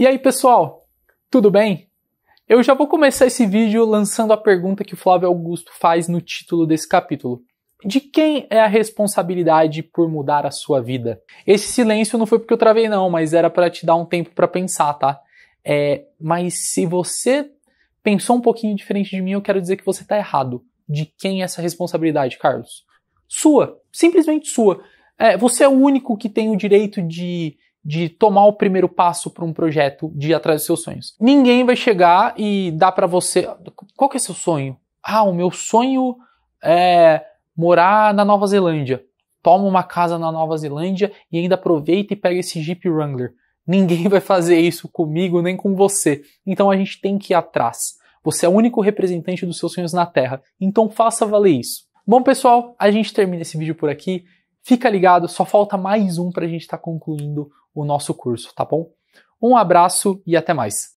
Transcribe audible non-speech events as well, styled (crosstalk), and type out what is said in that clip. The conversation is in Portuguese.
E aí, pessoal? Tudo bem? Eu já vou começar esse vídeo lançando a pergunta que o Flávio Augusto faz no título desse capítulo. De quem é a responsabilidade por mudar a sua vida? Esse silêncio não foi porque eu travei não, mas era para te dar um tempo para pensar, tá? É, mas se você pensou um pouquinho diferente de mim, eu quero dizer que você está errado. De quem é essa responsabilidade, Carlos? Sua, simplesmente sua. É, você é o único que tem o direito de de tomar o primeiro passo para um projeto de ir atrás dos seus sonhos. Ninguém vai chegar e dar para você. Qual que é seu sonho? Ah, o meu sonho é morar na Nova Zelândia. Toma uma casa na Nova Zelândia e ainda aproveita e pega esse Jeep Wrangler. Ninguém (laughs) vai fazer isso comigo nem com você. Então a gente tem que ir atrás. Você é o único representante dos seus sonhos na Terra. Então faça valer isso. Bom, pessoal, a gente termina esse vídeo por aqui. Fica ligado, só falta mais um para a gente estar tá concluindo o nosso curso, tá bom? Um abraço e até mais!